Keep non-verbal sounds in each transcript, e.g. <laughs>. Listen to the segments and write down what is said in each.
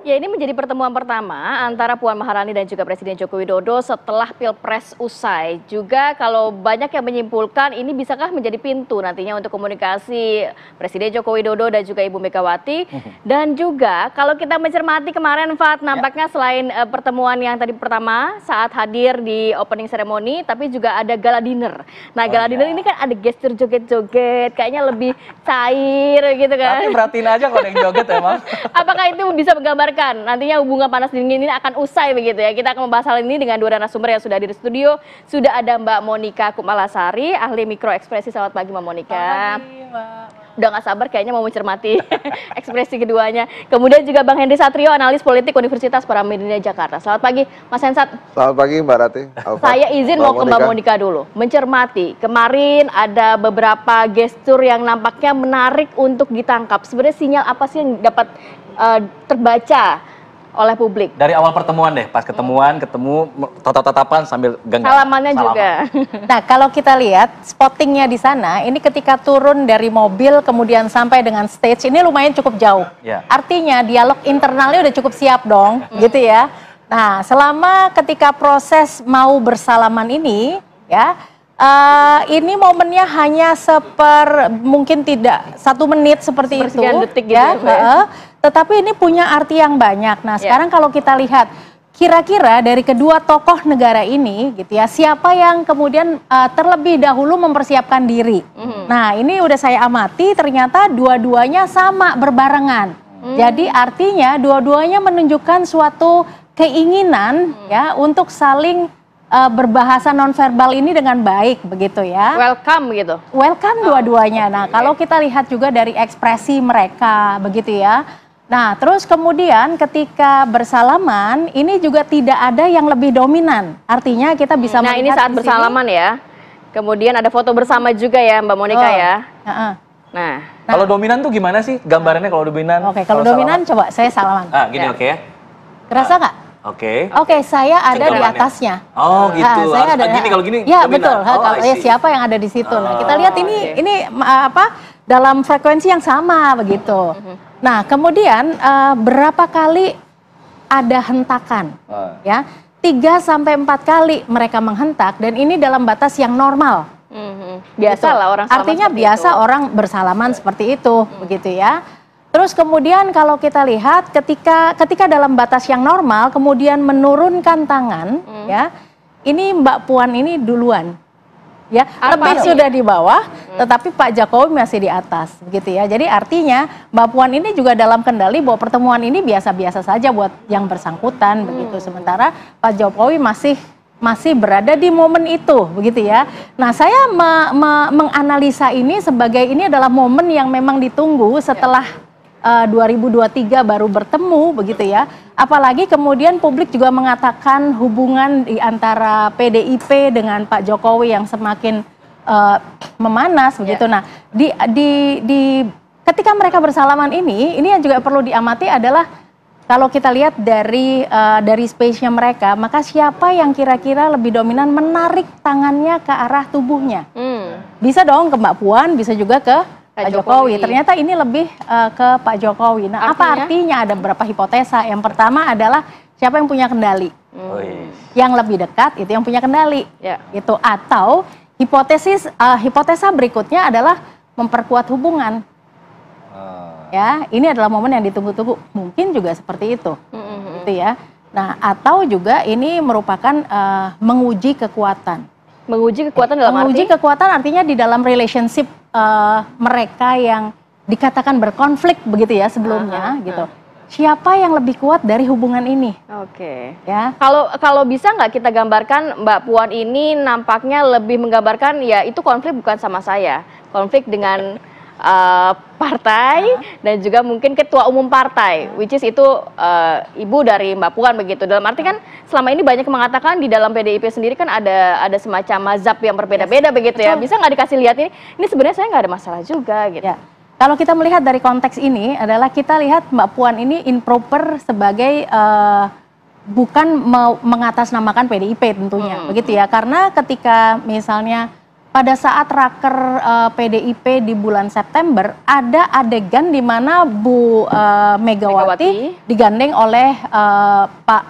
Ya ini menjadi pertemuan pertama antara Puan Maharani dan juga Presiden Joko Widodo setelah Pilpres usai. Juga kalau banyak yang menyimpulkan ini bisakah menjadi pintu nantinya untuk komunikasi Presiden Joko Widodo dan juga Ibu Megawati. <laughs> Dan juga kalau kita mencermati kemarin Fat ya. nampaknya selain uh, pertemuan yang tadi pertama saat hadir di opening ceremony tapi juga ada gala dinner. Nah oh, gala iya. dinner ini kan ada gestur joget-joget kayaknya lebih cair gitu kan. Tapi perhatiin aja kalau yang joget <laughs> emang. Apakah itu bisa menggambar disabarkan. Nantinya hubungan panas dingin ini akan usai begitu ya. Kita akan membahas hal ini dengan dua narasumber yang sudah ada di studio. Sudah ada Mbak Monika Kumalasari, ahli mikro ekspresi Selamat pagi Mbak Monika. Selamat pagi Mbak udah nggak sabar kayaknya mau mencermati <laughs> ekspresi keduanya. Kemudian juga Bang Hendri Satrio, analis politik Universitas Paramadina Jakarta. Selamat pagi, Mas Hensat. Selamat pagi, Mbak Rati. Alfa. Saya izin Mbak mau ke Mbak Monika dulu. Mencermati, kemarin ada beberapa gestur yang nampaknya menarik untuk ditangkap. Sebenarnya sinyal apa sih yang dapat uh, terbaca oleh publik. Dari awal pertemuan deh, pas ketemuan, hmm. ketemu, tatap-tatapan sambil genggam. Salamannya salaman. juga. <laughs> nah, kalau kita lihat spottingnya di sana, ini ketika turun dari mobil kemudian sampai dengan stage, ini lumayan cukup jauh. Ya. Artinya dialog internalnya udah cukup siap dong, hmm. gitu ya. Nah, selama ketika proses mau bersalaman ini, ya, Uh, ini momennya hanya seper mungkin tidak satu menit seperti Sepersian itu detik gitu ya, ya uh, tetapi ini punya arti yang banyak. Nah, ya. sekarang yeah. kalau kita lihat kira-kira dari kedua tokoh negara ini gitu ya, siapa yang kemudian uh, terlebih dahulu mempersiapkan diri. Mm -hmm. Nah, ini udah saya amati ternyata dua-duanya sama berbarengan. Mm. Jadi artinya dua-duanya menunjukkan suatu keinginan mm. ya untuk saling uh, berbahasa nonverbal ini dengan baik begitu ya. Welcome gitu. Welcome oh, dua-duanya. Oh, okay. Nah, kalau kita lihat juga dari ekspresi mereka begitu ya. Nah, terus kemudian ketika bersalaman, ini juga tidak ada yang lebih dominan. Artinya kita bisa nah, melihat Nah, ini saat bersalaman sini. ya. Kemudian ada foto bersama juga ya Mbak Monica oh. ya. Uh -uh. Nah. nah, kalau dominan tuh gimana sih gambarannya kalau dominan? Oke, okay, kalau, dominan salaman. coba saya salaman. Ah, gini ya. oke okay, ya. Kerasa ah, nggak? Oke. Okay. Oke, okay, saya ada di atasnya. Oh, ah, gitu. Nah, saya ah, ada. Gini kalau gini. Ya, dominan. betul. Oh, kalau ya, siapa yang ada di situ. Oh, nah, kita lihat oh, ini okay. ini apa? Dalam frekuensi yang sama begitu. Mhm. Nah, kemudian uh, berapa kali ada hentakan? Uh. Ya, tiga sampai empat kali mereka menghentak dan ini dalam batas yang normal. Mm-hmm. Biasa lah gitu. orang Artinya biasa itu. orang bersalaman iya. seperti itu, mm. begitu ya. Terus kemudian kalau kita lihat ketika ketika dalam batas yang normal kemudian menurunkan tangan mm. ya. Ini Mbak Puan ini duluan ya lebih sudah di bawah hmm. tetapi Pak Jokowi masih di atas gitu ya jadi artinya Mbak Puan ini juga dalam kendali bahwa pertemuan ini biasa-biasa saja buat yang bersangkutan hmm. begitu sementara Pak Jokowi masih masih berada di momen itu begitu ya. Nah, saya me me menganalisa ini sebagai ini adalah momen yang memang ditunggu setelah ya Eh, uh, 2023 baru bertemu begitu ya. Apalagi kemudian publik juga mengatakan hubungan di antara PDIP dengan Pak Jokowi yang semakin uh, memanas iya. begitu. Yeah. Nah, di di di ketika mereka bersalaman ini, ini yang juga perlu diamati adalah kalau kita lihat dari uh, dari space-nya mereka, maka siapa yang kira-kira lebih dominan menarik tangannya ke arah tubuhnya? Hmm. Bisa dong ke Mbak Puan, bisa juga ke Pak Jokowi. Jokowi. Ternyata ini lebih uh, ke Pak Jokowi. Nah, artinya? apa artinya? Ada beberapa hipotesa. Yang pertama adalah siapa yang punya kendali. Hmm. Yang lebih dekat itu yang punya kendali. Ya. Itu atau hipotesis uh, hipotesa berikutnya adalah memperkuat hubungan. Uh. Ya, ini adalah momen yang ditunggu-tunggu. Mungkin juga seperti itu. -hmm. hmm, hmm. Gitu ya. Nah, atau juga ini merupakan uh, menguji kekuatan. Menguji kekuatan dalam menguji arti? kekuatan artinya di dalam relationship uh, mereka yang dikatakan berkonflik begitu ya sebelumnya uh ah, -huh. Ah, ah. gitu. siapa yang lebih kuat dari hubungan ini. Oke. Okay. Ya. Kalau kalau bisa nggak kita gambarkan Mbak Puan ini nampaknya lebih menggambarkan ya itu konflik bukan sama saya, konflik dengan uh, partai uh -huh. dan juga mungkin ketua umum partai, which is itu uh, ibu dari Mbak Puan begitu. Dalam arti kan selama ini banyak mengatakan di dalam PDIP sendiri kan ada ada semacam mazhab yang berbeda-beda yes. begitu ya. Bisa nggak dikasih lihat ini? Ini sebenarnya saya nggak ada masalah juga gitu. Ya. Kalau kita melihat dari konteks ini adalah kita lihat Mbak Puan ini improper sebagai uh, bukan mengatasnamakan PDIP tentunya, hmm. begitu ya. Karena ketika misalnya pada saat raker uh, eh, PDIP di bulan September ada adegan di mana Bu uh, Megawati, Megawati digandeng oleh uh, Pak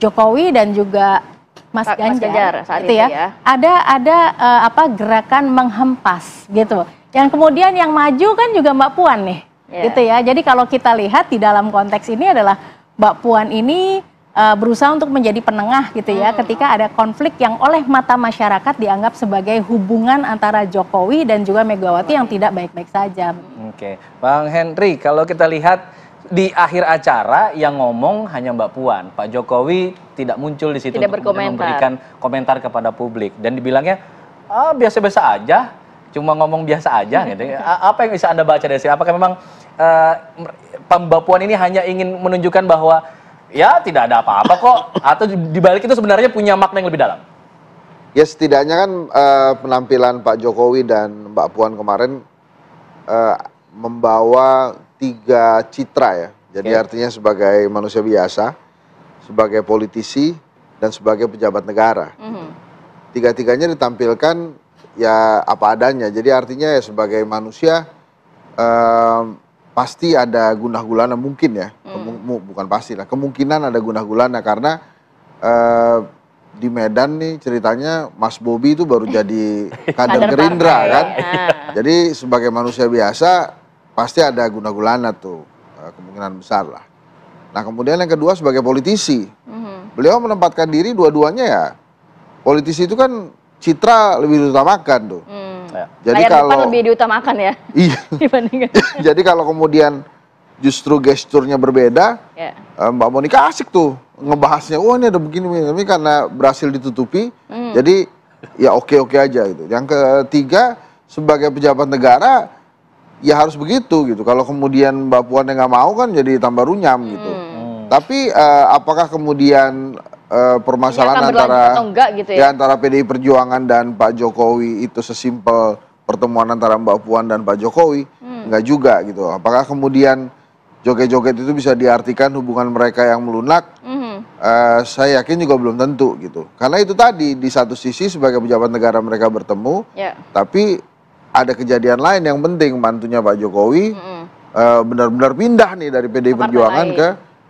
Jokowi dan juga Mas Ganjar, Mas Ganjar saat gitu itu ya. ya. Ada ada uh, apa gerakan menghempas gitu. Yang kemudian yang maju kan juga Mbak Puan nih. Yeah. Gitu ya. Jadi kalau kita lihat di dalam konteks ini adalah Mbak Puan ini uh, berusaha untuk menjadi penengah gitu ya hmm. ketika ada konflik yang oleh mata masyarakat dianggap sebagai hubungan antara Jokowi dan juga Megawati yang tidak baik-baik saja. Oke, okay. Bang Henry, kalau kita lihat di akhir acara yang ngomong hanya Mbak Puan, Pak Jokowi tidak muncul di situ tidak untuk memberikan komentar kepada publik dan dibilangnya ah, biasa-biasa aja, cuma ngomong biasa aja gitu. Ya. Apa yang bisa Anda baca dari sini? Apakah memang uh, Mbak Puan ini hanya ingin menunjukkan bahwa ya tidak ada apa-apa kok atau dibalik itu sebenarnya punya makna yang lebih dalam? Ya setidaknya kan uh, penampilan Pak Jokowi dan Mbak Puan kemarin uh, membawa tiga citra ya. Jadi okay. artinya sebagai manusia biasa, sebagai politisi dan sebagai pejabat negara. Mm -hmm. Tiga-tiganya ditampilkan ya apa adanya. Jadi artinya ya sebagai manusia uh, pasti ada guna gulana mungkin ya Kemu, hmm. bukan pasti lah kemungkinan ada guna gulana karena uh, di Medan nih ceritanya Mas Bobi itu baru jadi <laughs> kader Gerindra kan ya. <laughs> jadi sebagai manusia biasa pasti ada guna gulana tuh uh, kemungkinan besar lah nah kemudian yang kedua sebagai politisi mm-hmm. beliau menempatkan diri dua-duanya ya politisi itu kan citra lebih diutamakan tuh mm. jadi kalau lebih diutamakan ya iya <laughs> jadi kalau kemudian justru gesturnya berbeda, yeah. Ya. Mbak Monika asik tuh ngebahasnya. Wah oh, ini ada begini, ini karena berhasil ditutupi, mm. jadi ya oke oke aja gitu. Yang ketiga sebagai pejabat negara ya harus begitu gitu. Kalau kemudian Mbak Puan yang nggak mau kan jadi tambah runyam gitu. Mm. Tapi uh, apakah kemudian uh, permasalahan antara enggak, gitu ya? ya antara PDI Perjuangan dan Pak Jokowi itu sesimpel pertemuan antara Mbak Puan dan Pak Jokowi? Enggak hmm. juga gitu. Apakah kemudian joget-joget itu bisa diartikan hubungan mereka yang melunak. Mm-hmm. Uh, saya yakin juga belum tentu gitu. Karena itu tadi di satu sisi sebagai pejabat negara mereka bertemu, yeah. tapi ada kejadian lain yang penting mantunya Pak Jokowi mm-hmm. uh, benar-benar pindah nih dari PDI Perjuangan ke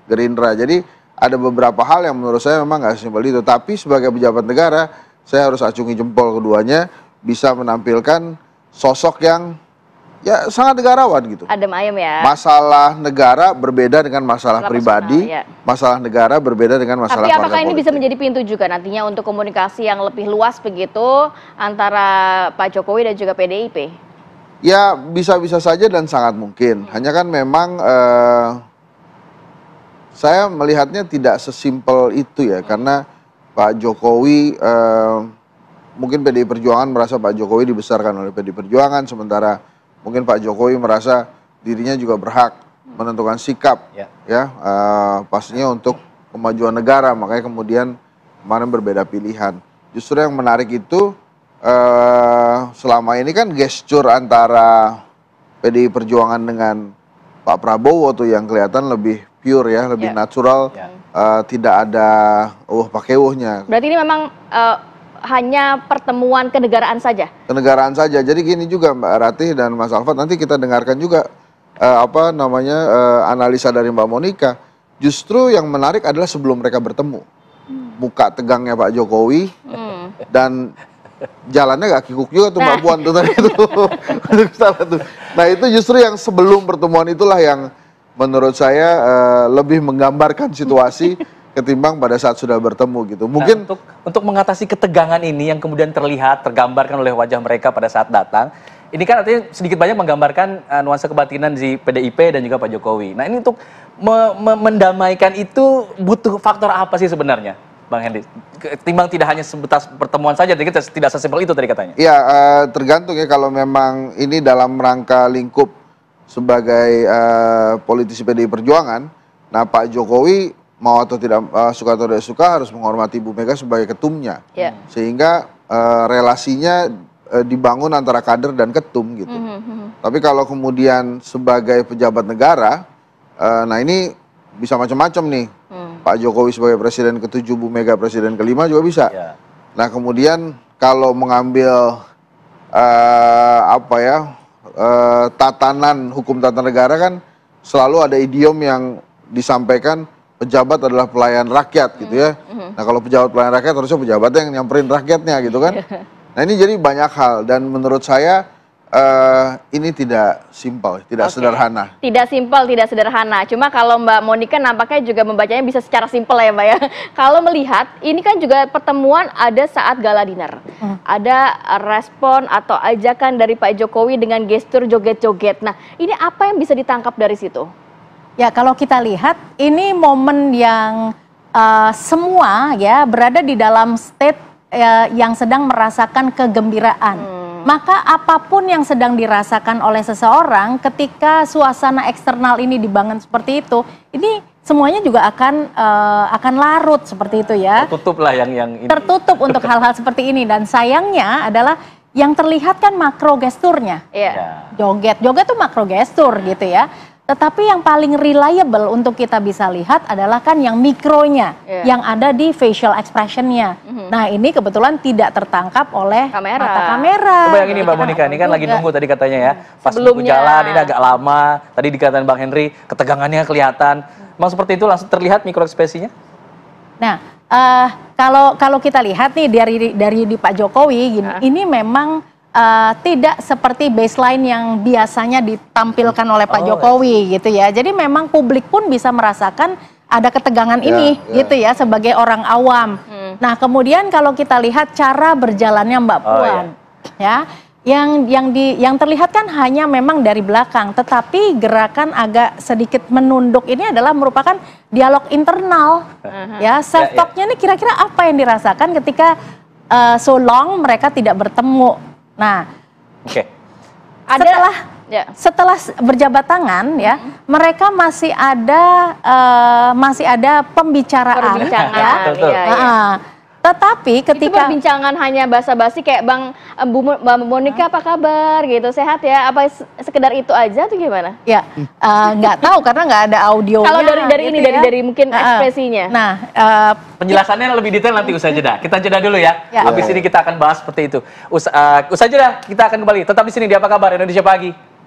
Gerindra. Jadi ada beberapa hal yang menurut saya memang nggak simpel itu. Tapi sebagai pejabat negara, saya harus acungi jempol keduanya bisa menampilkan sosok yang ya sangat negarawan gitu. Adem ayem ya. Masalah negara berbeda dengan masalah, masalah pribadi, ya. masalah negara berbeda dengan masalah Tapi apakah ini politik. bisa menjadi pintu juga nantinya untuk komunikasi yang lebih luas begitu antara Pak Jokowi dan juga PDIP? Ya bisa-bisa saja dan sangat mungkin. Hmm. Hanya kan memang eh, saya melihatnya tidak sesimpel itu ya hmm. karena Pak Jokowi eh, mungkin PDI Perjuangan merasa Pak Jokowi dibesarkan oleh PDI Perjuangan sementara mungkin Pak Jokowi merasa dirinya juga berhak menentukan sikap ya, ya uh, pastinya untuk kemajuan negara makanya kemudian kemarin berbeda pilihan justru yang menarik itu uh, selama ini kan gestur antara PDI Perjuangan dengan Pak Prabowo tuh yang kelihatan lebih pure ya lebih yeah. natural yeah. Ya. Uh, tidak ada uh pakai uhnya. berarti ini memang uh, hanya pertemuan kenegaraan saja? Kenegaraan saja. Jadi gini juga Mbak Ratih dan Mas Alfat nanti kita dengarkan juga uh, apa namanya uh, analisa dari Mbak Monika. Justru yang menarik adalah sebelum mereka bertemu. Hmm. Muka tegangnya Pak Jokowi hmm. dan jalannya gak kikuk juga tuh nah. Mbak Puan tuh tadi tuh. nah itu justru yang sebelum pertemuan itulah yang menurut saya uh, lebih menggambarkan situasi ketimbang pada saat sudah bertemu gitu. Mungkin nah, untuk untuk mengatasi ketegangan ini yang kemudian terlihat tergambarkan oleh wajah mereka pada saat datang, ini kan artinya sedikit banyak menggambarkan uh, nuansa kebatinan di PDIP dan juga Pak Jokowi. Nah ini untuk me me mendamaikan itu butuh faktor apa sih sebenarnya, Bang Henry? Ketimbang tidak hanya sebatas pertemuan saja, tidak sesimpel itu tadi katanya. Ya uh, tergantung ya kalau memang ini dalam rangka lingkup sebagai uh, politisi PDI Perjuangan. Nah Pak Jokowi mau atau tidak uh, suka atau tidak suka harus menghormati Bu Mega sebagai ketumnya. Yeah. Sehingga uh, relasinya uh, dibangun antara kader dan ketum gitu. Mm -hmm. Tapi kalau kemudian sebagai pejabat negara, uh, nah ini bisa macam-macam nih. Mm. Pak Jokowi sebagai presiden ketujuh, Bu Mega presiden kelima juga bisa. Yeah. Nah kemudian kalau mengambil uh, apa ya uh, tatanan hukum tata negara kan selalu ada idiom yang disampaikan pejabat adalah pelayan rakyat gitu ya. Mm-hmm. Mm-hmm. Nah kalau pejabat pelayan rakyat harusnya pejabatnya yang nyamperin rakyatnya gitu kan. Iya. Nah ini jadi banyak hal dan menurut saya uh, ini tidak simpel, tidak okay. sederhana. Tidak simpel, tidak sederhana. Cuma kalau Mbak Monika nampaknya juga membacanya bisa secara simpel ya Mbak ya. <laughs> kalau melihat, ini kan juga pertemuan ada saat gala dinner. Hmm. Ada respon atau ajakan dari Pak Jokowi dengan gestur joget-joget. Nah, ini apa yang bisa ditangkap dari situ? Ya, kalau kita lihat ini momen yang uh, semua ya berada di dalam state uh, yang sedang merasakan kegembiraan. Hmm. Maka apapun yang sedang dirasakan oleh seseorang ketika suasana eksternal ini dibangun seperti itu, ini semuanya juga akan uh, akan larut seperti itu ya. Tertutup lah yang yang ini. Tertutup untuk <laughs> hal-hal seperti ini dan sayangnya adalah yang terlihat kan makro gesturnya. Yeah. Joget, joget tuh makro gestur gitu ya tetapi yang paling reliable untuk kita bisa lihat adalah kan yang mikronya, yeah. yang ada di facial expressionnya. Mm-hmm. Nah ini kebetulan tidak tertangkap oleh kamera. mata kamera. Coba yang ini Mbak gitu kan. Monika, ini kan lagi nunggu tadi katanya ya, iya. pas Sebelumnya. jalan ini agak lama. Tadi dikatakan Bang Henry, ketegangannya kelihatan. Memang seperti itu langsung terlihat mikro ekspresinya? Nah uh, kalau kalau kita lihat nih dari dari di Pak Jokowi, gini, nah. ini memang uh, tidak seperti baseline yang biasanya ditampilkan oleh Pak oh, Jokowi iya. gitu ya. Jadi memang publik pun bisa merasakan ada ketegangan ya, ini ya. gitu ya sebagai orang awam. Hmm. Nah, kemudian kalau kita lihat cara berjalannya Mbak oh, Puan oh, ya. ya yang yang di yang terlihat kan hanya memang dari belakang, tetapi gerakan agak sedikit menunduk ini adalah merupakan dialog internal. Uh-huh. Ya, ya, ya. self talknya ini kira-kira apa yang dirasakan ketika uh, so long mereka tidak bertemu Nah, oke. Okay. Setelah ya. setelah berjabat tangan ya, mm hmm. mereka masih ada uh, masih ada pembicaraan, pembicaraan ya. Betul, ya, ya, Uh Uh, tetapi ketika perbincangan hanya basa-basi kayak Bang Bu Monica Monika apa kabar gitu sehat ya apa sekedar itu aja tuh gimana? Ya eh, nggak uh, tahu karena nggak ada audio. Kalau dari dari gitu ini ya? dari dari mungkin nah, ekspresinya. Nah uh, penjelasannya lebih detail nanti usai jeda. Kita jeda dulu ya. ya. Habis ya. ini kita akan bahas seperti itu. Us, uh, usai jeda kita akan kembali. Tetap di sini di apa kabar Indonesia pagi.